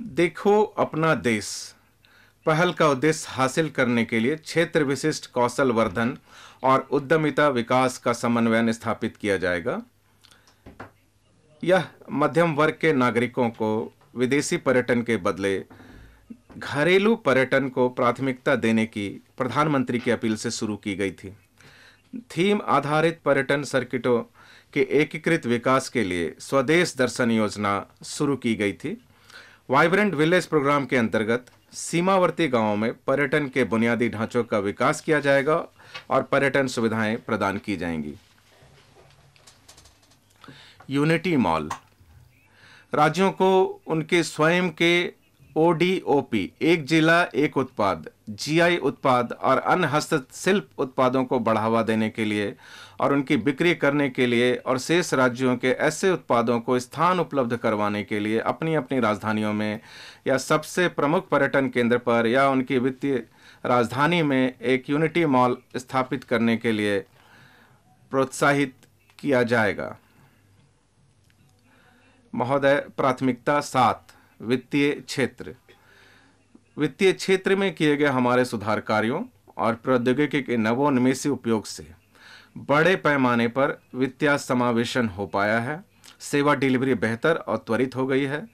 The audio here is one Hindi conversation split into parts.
देखो अपना देश पहल का उद्देश्य हासिल करने के लिए क्षेत्र विशिष्ट कौशल वर्धन और उद्यमिता विकास का समन्वयन स्थापित किया जाएगा यह मध्यम वर्ग के नागरिकों को विदेशी पर्यटन के बदले घरेलू पर्यटन को प्राथमिकता देने की प्रधानमंत्री की अपील से शुरू की गई थी थीम आधारित पर्यटन सर्किटों के एकीकृत विकास के लिए स्वदेश दर्शन योजना शुरू की गई थी वाइब्रेंट विलेज प्रोग्राम के अंतर्गत सीमावर्ती गांवों में पर्यटन के बुनियादी ढांचों का विकास किया जाएगा और पर्यटन सुविधाएं प्रदान की जाएंगी यूनिटी मॉल राज्यों को उनके स्वयं के ओ एक जिला एक उत्पाद जीआई उत्पाद और अन्य हस्तशिल्प उत्पादों को बढ़ावा देने के लिए और उनकी बिक्री करने के लिए और शेष राज्यों के ऐसे उत्पादों को स्थान उपलब्ध करवाने के लिए अपनी अपनी राजधानियों में या सबसे प्रमुख पर्यटन केंद्र पर या उनकी वित्तीय राजधानी में एक यूनिटी मॉल स्थापित करने के लिए प्रोत्साहित किया जाएगा महोदय प्राथमिकता सात वित्तीय क्षेत्र वित्तीय क्षेत्र में किए गए हमारे सुधार कार्यों और प्रौद्योगिकी के नवोन्मेषी उपयोग से बड़े पैमाने पर वित्तीय समावेशन हो पाया है सेवा डिलीवरी बेहतर और त्वरित हो गई है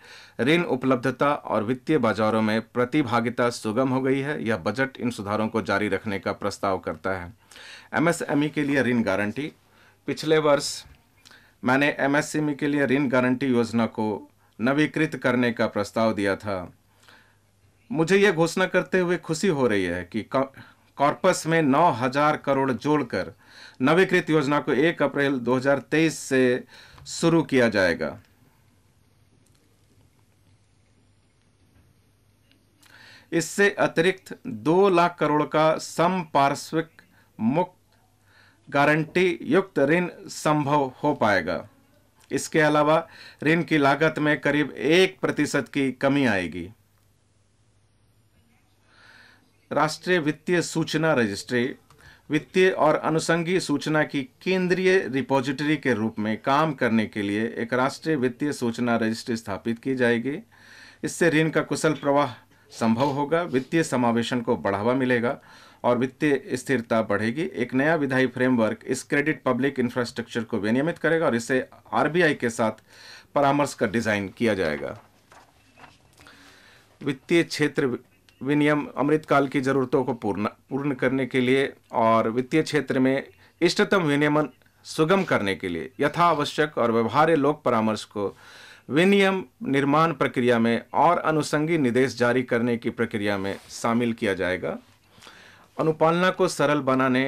ऋण उपलब्धता और वित्तीय बाजारों में प्रतिभागिता सुगम हो गई है यह बजट इन सुधारों को जारी रखने का प्रस्ताव करता है एमएसएमई के लिए ऋण गारंटी पिछले वर्ष मैंने एमएसएमई के लिए ऋण गारंटी योजना को नवीकृत करने का प्रस्ताव दिया था मुझे यह घोषणा करते हुए खुशी हो रही है कि कॉर्पस में नौ हजार करोड़ जोड़कर नवीकृत योजना को 1 अप्रैल 2023 से शुरू किया जाएगा इससे अतिरिक्त 2 लाख करोड़ का समपार्श्विक मुक्त गारंटी युक्त ऋण संभव हो पाएगा इसके अलावा ऋण की लागत में करीब एक प्रतिशत की कमी आएगी राष्ट्रीय वित्तीय सूचना रजिस्ट्री वित्तीय और अनुसंगी सूचना की केंद्रीय रिपोजिटरी के रूप में काम करने के लिए एक राष्ट्रीय वित्तीय सूचना रजिस्ट्री स्थापित की जाएगी इससे ऋण का कुशल प्रवाह संभव होगा वित्तीय समावेशन को बढ़ावा मिलेगा और वित्तीय स्थिरता बढ़ेगी एक नया विधायी फ्रेमवर्क इस क्रेडिट पब्लिक इंफ्रास्ट्रक्चर को विनियमित करेगा और इसे आर के साथ परामर्श का डिजाइन किया जाएगा वित्तीय क्षेत्र विनियम अमृतकाल की ज़रूरतों को पूर्ण पूर्ण करने के लिए और वित्तीय क्षेत्र में इष्टतम विनियमन सुगम करने के लिए यथावश्यक और व्यवहार्य लोक परामर्श को विनियम निर्माण प्रक्रिया में और अनुसंगी निर्देश जारी करने की प्रक्रिया में शामिल किया जाएगा अनुपालना को सरल बनाने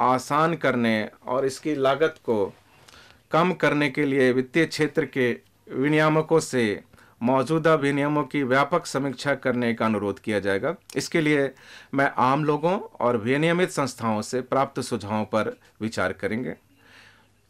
आसान करने और इसकी लागत को कम करने के लिए वित्तीय क्षेत्र के विनियामकों से मौजूदा विनियमों की व्यापक समीक्षा करने का अनुरोध किया जाएगा इसके लिए मैं आम लोगों और विनियमित संस्थाओं से प्राप्त सुझावों पर विचार करेंगे